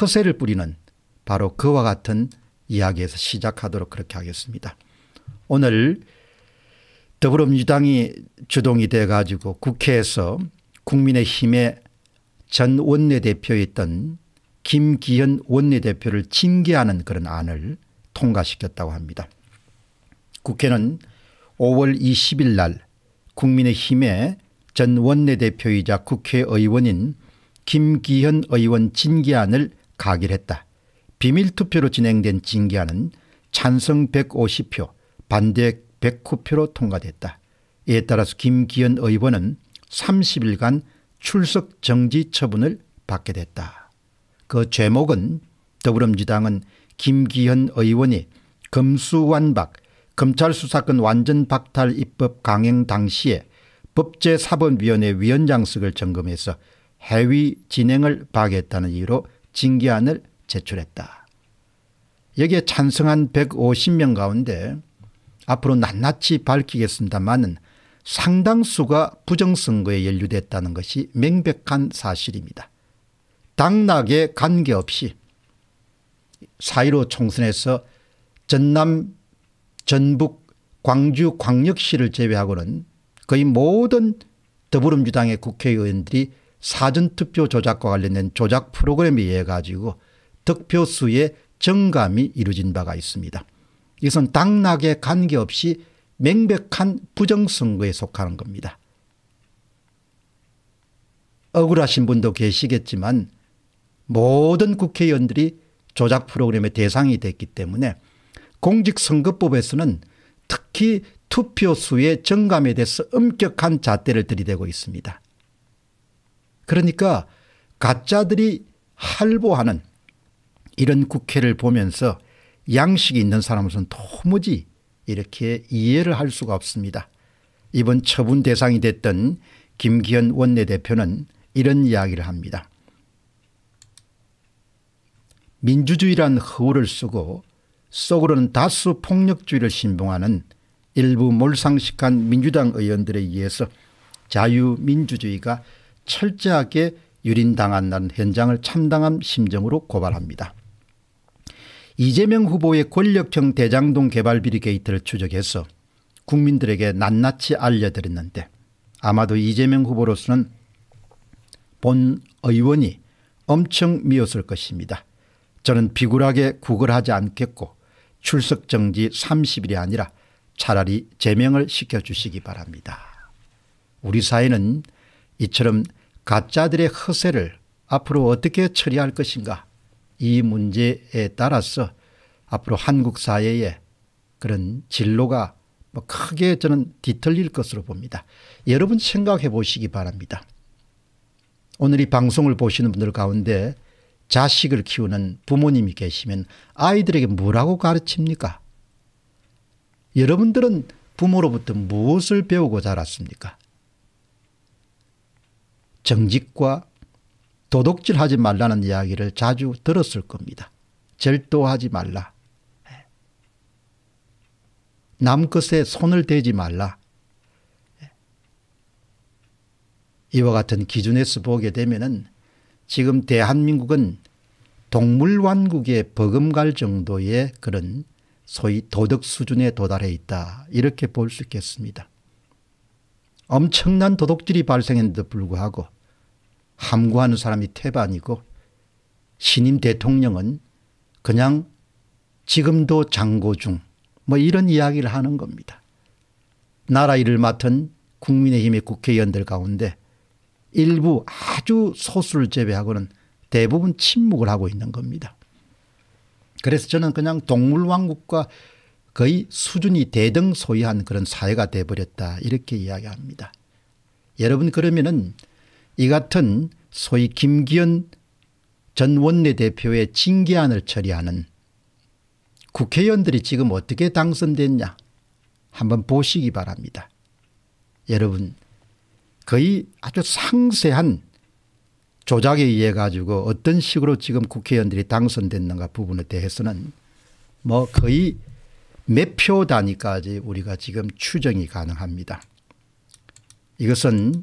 허세를 뿌리는 바로 그와 같은 이야기에서 시작하도록 그렇게 하겠습니다. 오늘 더불어민주당이 주동이 돼 가지고 국회에서 국민의힘의 전 원내대표였던 김기현 원내대표를 징계하는 그런 안을 통과시켰다고 합니다. 국회는 5월 20일 날 국민의힘의 전 원내대표이자 국회의원인 김기현 의원 징계안을 가결했다. 비밀투표로 진행된 징계안은 찬성 150표 반대 109표로 통과됐다. 이에 따라서 김기현 의원은 30일간 출석 정지 처분을 받게 됐다. 그 제목은 더불어민주당은 김기현 의원이 검수완박 검찰 수사권 완전 박탈 입법 강행 당시에 법제사법위원회 위원장석을 점검해서 해위 진행을 방해했다는 이유로 징계안을 제출했다. 여기에 찬성한 150명 가운데 앞으로 낱낱이 밝히겠습니다만은 상당수가 부정선거에 연루됐다는 것이 명백한 사실입니다. 당락에 관계없이 4.15 총선에서 전남, 전북, 광주, 광역시를 제외하고는 거의 모든 더불어민주당의 국회의원들이 사전투표 조작과 관련된 조작 프로그램에 의해 가지고 득표수의 정감이 이루어진 바가 있습니다. 이것은 당락에 관계없이 명백한 부정선거에 속하는 겁니다. 억울하신 분도 계시겠지만 모든 국회의원들이 조작 프로그램의 대상이 됐기 때문에 공직선거법에서는 특히 투표수의 정감에 대해서 엄격한 잣대를 들이대고 있습니다. 그러니까 가짜들이 할보하는 이런 국회를 보면서 양식이 있는 사람으로서는 도무지 이렇게 이해를 할 수가 없습니다. 이번 처분 대상이 됐던 김기현 원내대표는 이런 이야기를 합니다. 민주주의란 허울을 쓰고 속으로는 다수 폭력주의를 신봉하는 일부 몰상식한 민주당 의원들에 의해서 자유민주주의가 철저하게 유린당한다는 현장을 참담한 심정으로 고발합니다. 이재명 후보의 권력형 대장동 개발 비리 게이트를 추적해서 국민들에게 낱낱이 알려드렸는데 아마도 이재명 후보로서는 본 의원이 엄청 미웠을 것입니다. 저는 비굴하게 구걸하지 않겠고 출석 정지 30일이 아니라 차라리 제명을 시켜주시기 바랍니다. 우리 사회는 이처럼 가짜들의 허세를 앞으로 어떻게 처리할 것인가 이 문제에 따라서 앞으로 한국 사회의 그런 진로가 뭐 크게 저는 뒤틀릴 것으로 봅니다. 여러분 생각해 보시기 바랍니다. 오늘 이 방송을 보시는 분들 가운데 자식을 키우는 부모님이 계시면 아이들에게 뭐라고 가르칩니까? 여러분들은 부모로부터 무엇을 배우고 자랐습니까? 정직과 도덕질 하지 말라는 이야기를 자주 들었을 겁니다. 절도하지 말라. 남 것에 손을 대지 말라. 이와 같은 기준에서 보게 되면은 지금 대한민국은 동물왕국에 버금갈 정도의 그런 소위 도덕 수준에 도달해 있다. 이렇게 볼 수 있겠습니다. 엄청난 도덕질이 발생했는데도 불구하고 함구하는 사람이 태반이고 신임 대통령은 그냥 지금도 장고 중 뭐 이런 이야기를 하는 겁니다. 나라 일을 맡은 국민의힘의 국회의원들 가운데 일부 아주 소수를 제외하고는 대부분 침묵을 하고 있는 겁니다. 그래서 저는 그냥 동물왕국과 거의 수준이 대등 소이한 그런 사회가 돼버렸다 이렇게 이야기합니다. 여러분 그러면은 이 같은 소위 김기현 전 원내대표의 징계안을 처리하는 국회의원들이 지금 어떻게 당선됐냐 한번 보시기 바랍니다. 여러분 거의 아주 상세한 조작에 의해 가지고 어떤 식으로 지금 국회의원들이 당선됐는가 부분에 대해서는 뭐 거의 몇 표 단위까지 우리가 지금 추정이 가능합니다. 이것은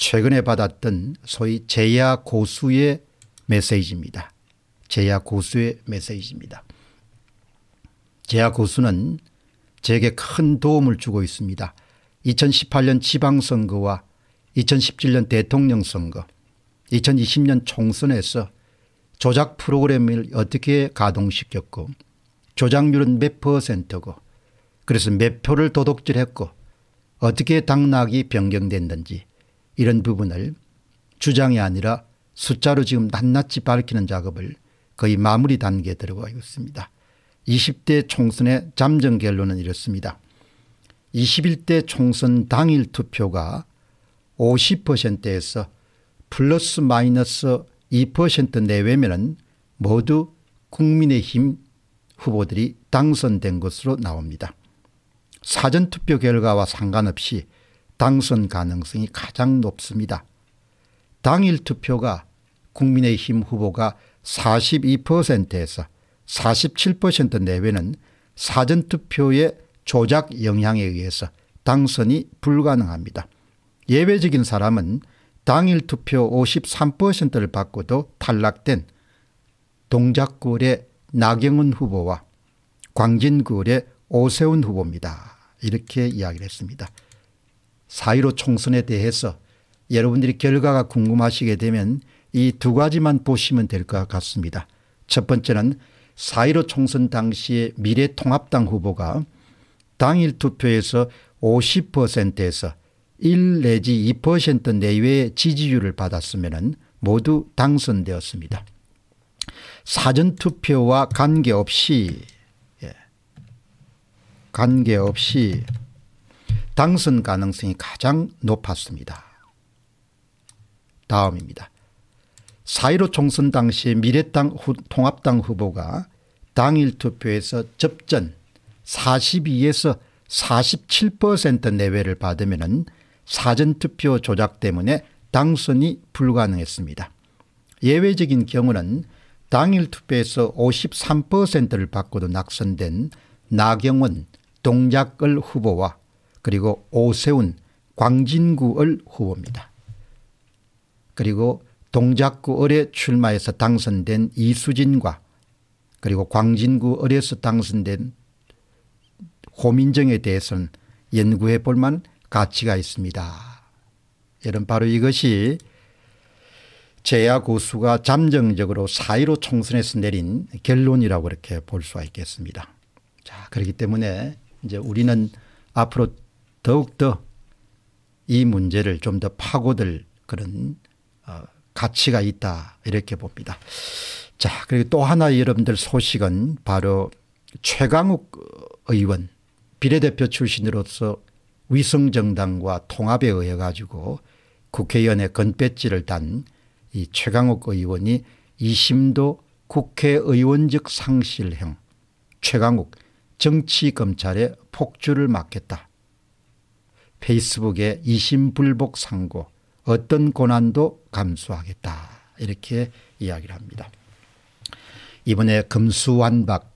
최근에 받았던 소위 제야 고수의 메시지입니다. 제야 고수의 메시지입니다. 제야 고수는 제게 큰 도움을 주고 있습니다. 2018년 지방선거와 2017년 대통령 선거, 2020년 총선에서 조작 프로그램을 어떻게 가동시켰고 조작률은 몇 퍼센트고 그래서 몇 표를 도둑질했고 어떻게 당락이 변경됐는지 이런 부분을 주장이 아니라 숫자로 지금 낱낱이 밝히는 작업을 거의 마무리 단계에 들어가 있습니다. 20대 총선의 잠정 결론은 이렇습니다. 21대 총선 당일 투표가 50%에서 플러스 마이너스 2% 내외면은 모두 국민의힘 후보들이 당선된 것으로 나옵니다. 사전투표 결과와 상관없이 당선 가능성이 가장 높습니다. 당일 투표가 국민의힘 후보가 42%에서 47% 내외는 사전투표의 조작 영향에 의해서 당선이 불가능합니다. 예외적인 사람은 당일 투표 53%를 받고도 탈락된 동작구의 나경원 후보와 광진구의 오세훈 후보입니다. 이렇게 이야기를 했습니다. 4.15 총선에 대해서 여러분들이 결과가 궁금하시게 되면 이 두 가지만 보시면 될 것 같습니다. 첫 번째는 4.15 총선 당시에 미래통합당 후보가 당일 투표에서 50%에서 1 내지 2% 내외의 지지율을 받았으면 모두 당선되었습니다. 사전투표와 관계없이 예, 관계없이 당선 가능성이 가장 높았습니다. 다음입니다. 4.15 총선 당시 미래당 후, 통합당 후보가 당일 투표에서 접전 42에서 47% 내외를 받으면 사전투표 조작 때문에 당선이 불가능했습니다. 예외적인 경우는 당일 투표에서 53%를 받고도 낙선된 나경원, 동작을 후보와 그리고 오세훈 광진구을 후보입니다. 그리고 동작구 을에 출마해서 당선된 이수진과 그리고 광진구 을에서 당선된 호민정에 대해서는 연구해 볼만 가치가 있습니다. 여러분 바로 이것이 제야 고수가 잠정적으로 사의로 총선에서 내린 결론이라고 이렇게 볼 수가 있겠습니다. 자, 그렇기 때문에 이제 우리는 앞으로 더욱더 이 문제를 좀 더 파고들 그런 어, 가치가 있다 이렇게 봅니다. 자 그리고 또 하나 여러분들 소식은 바로 최강욱 의원 비례대표 출신으로서 위성정당과 통합에 의해 가지고 국회의원의 건배지를 단 이 최강욱 의원이 2심도 국회의원직 상실형 최강욱 정치검찰의 폭주를 맡겠다. 페이스북에 이심불복 상고 어떤 고난도 감수하겠다 이렇게 이야기를 합니다. 이번에 금수완박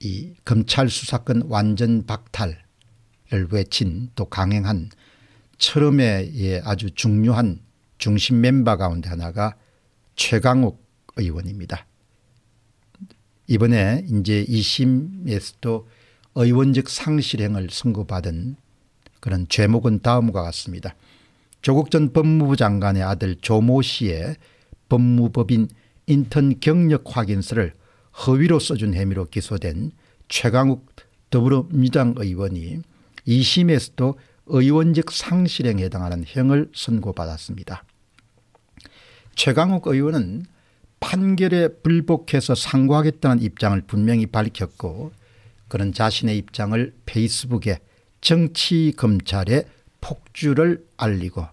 이 검찰 수사권 완전 박탈을 외친 또 강행한 철음의 예, 아주 중요한 중심 멤버 가운데 하나가 최강욱 의원입니다. 이번에 이제 2심에서도 의원직 상실행을 선고받은 그런 죄목은 다음과 같습니다. 조국 전 법무부 장관의 아들 조모 씨의 법무법인 인턴 경력 확인서를 허위로 써준 혐의로 기소된 최강욱 더불어민주당 의원이 2심에서도 의원직 상실행에 해당하는 형을 선고받았습니다. 최강욱 의원은 판결에 불복해서 상고하겠다는 입장을 분명히 밝혔고 그는 자신의 입장을 페이스북에 정치 검찰의 폭주를 알리고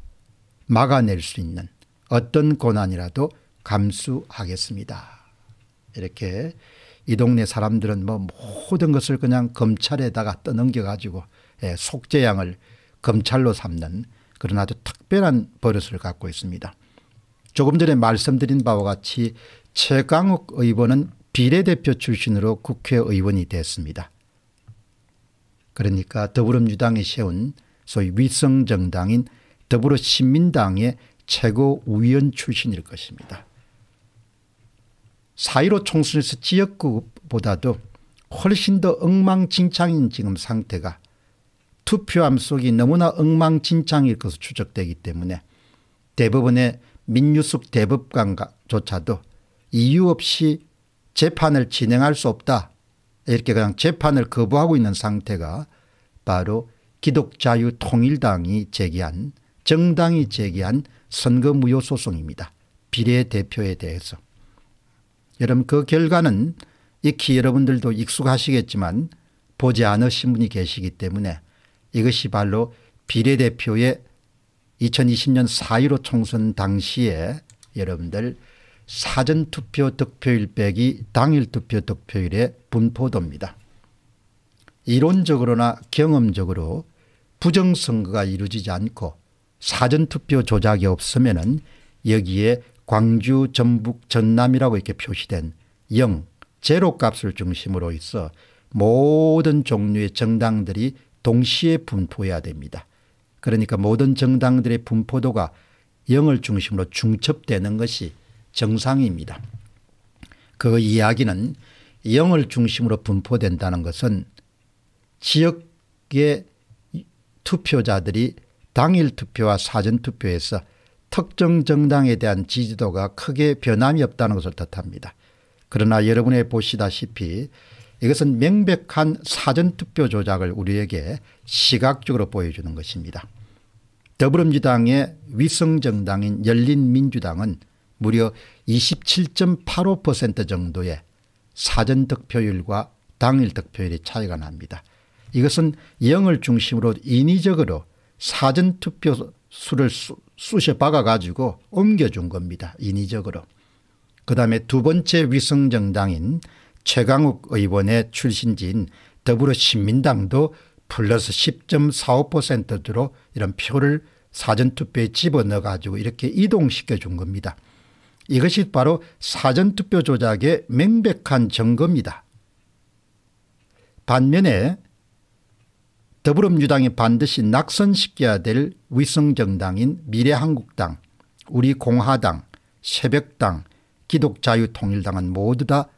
막아낼 수 있는 어떤 고난이라도 감수하겠습니다. 이렇게 이 동네 사람들은 뭐 모든 것을 그냥 검찰에다가 떠넘겨 가지고 예, 속죄양을 검찰로 삼는 그런 아주 특별한 버릇을 갖고 있습니다. 조금 전에 말씀드린 바와 같이 최강욱 의원은 비례대표 출신으로 국회의원이 됐습니다. 그러니까 더불어민주당이 세운 소위 위성정당인 더불어신민당의 최고위원 출신일 것입니다. 4.15 총선에서 지역구보다도 훨씬 더 엉망진창인 지금 상태가 투표함 속이 너무나 엉망진창일 것으로 추적되기 때문에 대법원의 민유숙 대법관조차도 이유 없이 재판을 진행할 수 없다 이렇게 그냥 재판을 거부하고 있는 상태가 바로 기독자유통일당이 제기한 정당이 제기한 선거무효 소송입니다. 비례대표에 대해서. 여러분 그 결과는 익히 여러분들도 익숙하시겠지만 보지 않으신 분이 계시기 때문에 이것이 바로 비례대표의 2020년 4.15 총선 당시에 여러분들 사전투표 득표일 빼기 당일투표 득표일의 분포도입니다. 이론적으로나 경험적으로 부정선거가 이루어지지 않고 사전투표 조작이 없으면 여기에 광주 전북 전남이라고 이렇게 표시된 0, 제로값을 중심으로 있어 모든 종류의 정당들이 동시에 분포해야 됩니다. 그러니까 모든 정당들의 분포도가 0을 중심으로 중첩되는 것이 정상입니다. 그 이야기는 영을 중심으로 분포된다는 것은 지역의 투표자들이 당일 투표와 사전 투표에서 특정 정당에 대한 지지도가 크게 변함이 없다는 것을 뜻합니다. 그러나 여러분의 보시다시피 이것은 명백한 사전투표 조작을 우리에게 시각적으로 보여주는 것입니다. 더불어민주당의 위성정당인 열린민주당은 무려 27.85% 정도의 사전 득표율과 당일 득표율이 차이가 납니다. 이것은 0을 중심으로 인위적으로 사전 투표 수를 쑤셔 박아 가지고 옮겨준 겁니다. 인위적으로. 그 다음에 두 번째 위성정당인 최강욱 의원의 출신지인 더불어신민당도 플러스 10.45%로 이런 표를 사전투표에 집어넣어 가지고 이렇게 이동시켜 준 겁니다. 이것이 바로 사전투표 조작의 명백한 증거입니다. 반면에 더불어민주당이 반드시 낙선시켜야 될 위성정당인 미래한국당, 우리공화당, 새벽당, 기독자유통일당은 모두 다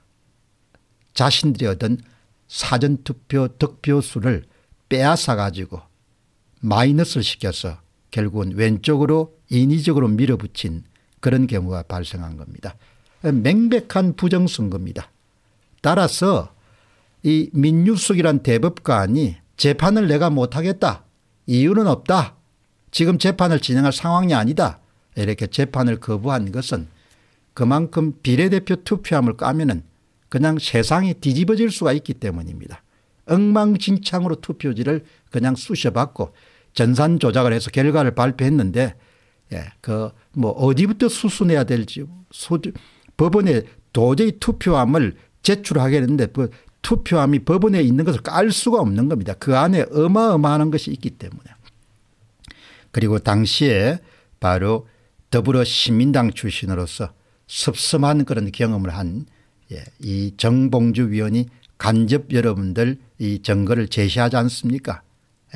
자신들이 얻은 사전투표 득표수를 빼앗아 가지고 마이너스를 시켜서 결국은 왼쪽으로 인위적으로 밀어붙인 그런 경우가 발생한 겁니다. 맹백한 부정선거입니다. 따라서 이 민유숙이란 대법관이 재판을 내가 못하겠다. 이유는 없다. 지금 재판을 진행할 상황이 아니다. 이렇게 재판을 거부한 것은 그만큼 비례대표 투표함을 까면은 그냥 세상이 뒤집어질 수가 있기 때문입니다. 엉망진창으로 투표지를 그냥 쑤셔받고 전산 조작을 해서 결과를 발표했는데 예, 그 뭐 어디부터 수순해야 될지 소지, 법원에 도저히 투표함을 제출하겠는데 그 투표함이 법원에 있는 것을 깔 수가 없는 겁니다. 그 안에 어마어마한 것이 있기 때문에. 그리고 당시에 바로 더불어 시민당 출신으로서 섭섭한 그런 경험을 한이 예, 정봉주 위원이 간접 여러분들 이 증거를 제시하지 않습니까?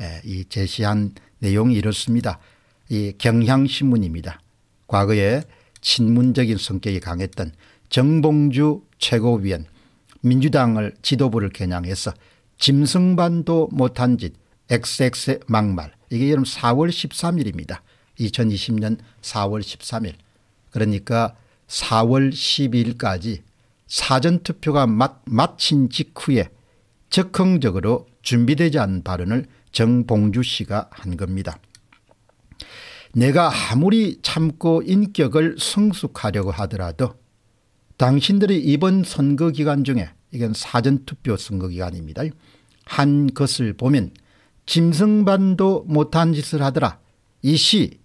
예, 이 제시한 내용이 이렇습니다. 이 경향신문입니다. 과거에 친문적인 성격이 강했던 정봉주 최고위원 민주당을 지도부를 겨냥해서 짐승반도 못한 짓 XX의 막말 이게 여름 4월 13일입니다. 2020년 4월 13일 그러니까 4월 12일까지 사전투표가 마친 직후에 적흥적으로 준비되지 않은 발언을 정봉주 씨가 한 겁니다. 내가 아무리 참고 인격을 성숙하려고 하더라도 당신들이 이번 선거 기간 중에 이건 사전투표 선거 기간입니다. 한 것을 보면 짐승반도 못한 짓을 하더라. 이 씨,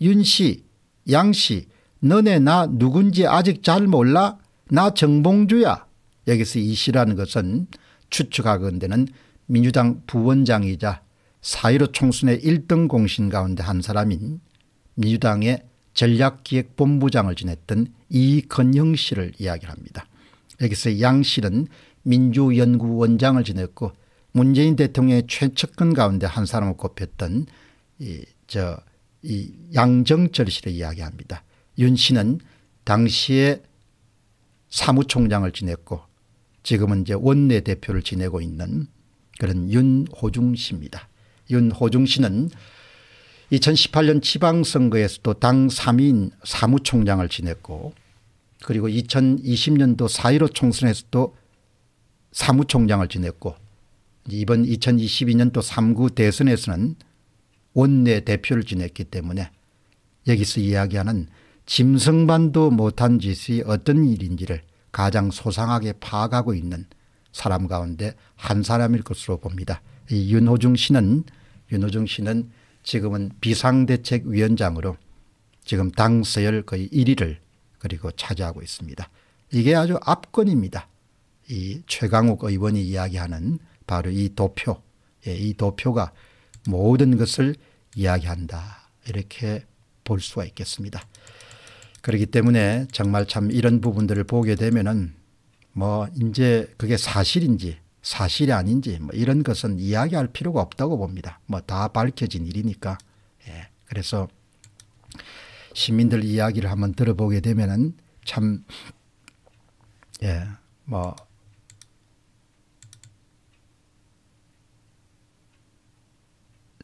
윤 씨, 양 씨, 너네 나 누군지 아직 잘 몰라? 나 정봉주야. 여기서 이 씨라는 것은 추측하건대는 민주당 부원장이자 4.15 총선의 1등 공신 가운데 한 사람인 민주당의 전략기획본부장을 지냈던 이건영 씨를 이야기합니다. 여기서 양 씨는 민주연구원장을 지냈고 문재인 대통령의 최측근 가운데 한 사람을 꼽혔던 이, 저, 이 양정철 씨를 이야기합니다. 윤 씨는 당시에 사무총장을 지냈고 지금은 이제 원내대표를 지내고 있는 그런 윤호중 씨입니다. 윤호중 씨는 2018년 지방선거에서도 당 3인 사무총장을 지냈고 그리고 2020년도 4.15 총선에서도 사무총장을 지냈고 이번 2022년도 3구 대선에서는 원내 대표를 지냈기 때문에 여기서 이야기하는 짐승반도 못한 짓이 어떤 일인지를 가장 소상하게 파악하고 있는 사람 가운데 한 사람일 것으로 봅니다. 이 윤호중 씨는 윤호중 씨는 지금은 비상대책위원장으로 지금 당 서열 거의 1위를 그리고 차지하고 있습니다. 이게 아주 압권입니다. 이 최강욱 의원이 이야기하는 바로 이 도표, 예, 이 도표가 모든 것을 이야기한다. 이렇게 볼 수가 있겠습니다. 그렇기 때문에 정말 참 이런 부분들을 보게 되면은 뭐 이제 그게 사실인지 사실이 아닌지 뭐 이런 것은 이야기할 필요가 없다고 봅니다. 뭐 다 밝혀진 일이니까. 예. 그래서 시민들 이야기를 한번 들어보게 되면은 참, 예, 뭐,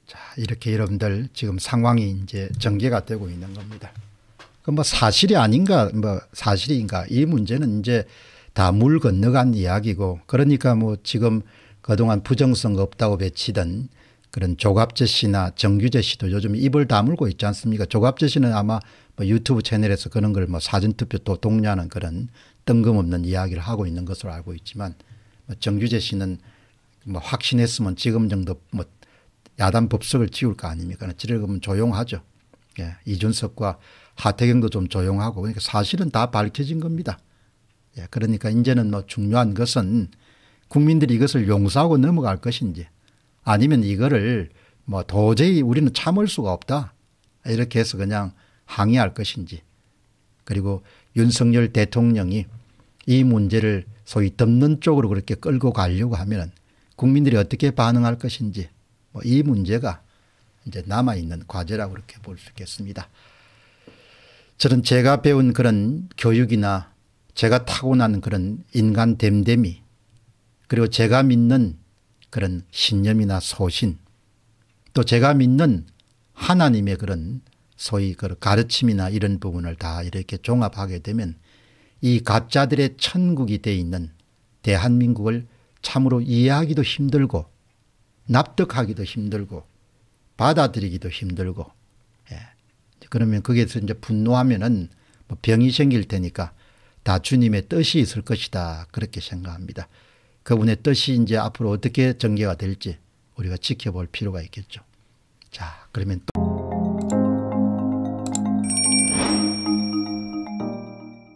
자, 이렇게 여러분들 지금 상황이 이제 전개가 되고 있는 겁니다. 그뭐 사실이 아닌가, 뭐 사실인가, 이 문제는 이제 다물 건너간 이야기고 그러니까 뭐 지금 그동안 부정성 없다고 외치던 그런 조갑재 씨나 정규재 씨도 요즘 입을 다물고 있지 않습니까? 조갑재 씨는 아마 뭐 유튜브 채널에서 그런 걸 뭐 사전투표 또 독려하는 그런 뜬금없는 이야기를 하고 있는 것으로 알고 있지만 뭐 정규재 씨는 뭐 확신했으면 지금 정도 뭐 야단 법석을 지울 거 아닙니까? 지금 조용하죠. 예. 이준석과 하태경도 좀 조용하고 그러니까 사실은 다 밝혀진 겁니다. 예, 그러니까 이제는 뭐 중요한 것은 국민들이 이것을 용서하고 넘어갈 것인지 아니면 이거를 뭐 도저히 우리는 참을 수가 없다. 이렇게 해서 그냥 항의할 것인지 그리고 윤석열 대통령이 이 문제를 소위 덮는 쪽으로 그렇게 끌고 가려고 하면 국민들이 어떻게 반응할 것인지 뭐 이 문제가 이제 남아있는 과제라고 그렇게 볼 수 있겠습니다. 저는 제가 배운 그런 교육이나 제가 타고난 그런 인간 됨됨이 그리고 제가 믿는 그런 신념이나 소신 또 제가 믿는 하나님의 그런 소위 그 가르침이나 이런 부분을 다 이렇게 종합하게 되면 이 가짜들의 천국이 되어 있는 대한민국을 참으로 이해하기도 힘들고 납득하기도 힘들고 받아들이기도 힘들고 예. 그러면 거기에서 이제 분노하면은 뭐 병이 생길 테니까 다 주님의 뜻이 있을 것이다. 그렇게 생각합니다. 그분의 뜻이 이제 앞으로 어떻게 전개가 될지 우리가 지켜볼 필요가 있겠죠. 자, 그러면 또.